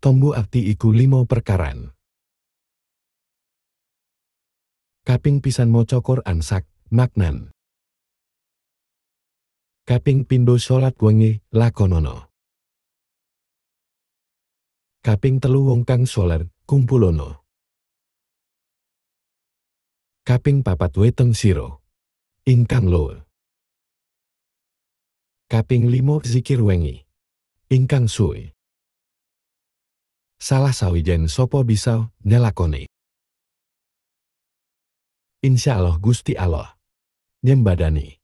tombu akti iku limo perkaran. Kaping pisan maca Quran sak maknan. Kaping pindo sholat wengi lakonono. Kaping telu wong kang kumpulono. Kaping papat weteng siro. Ingkang lo. Kaping limo zikir wengi. Ingkang sui salah sawijen sopo bisa nelakoni. Insya Allah Gusti Allah. Nyembadani.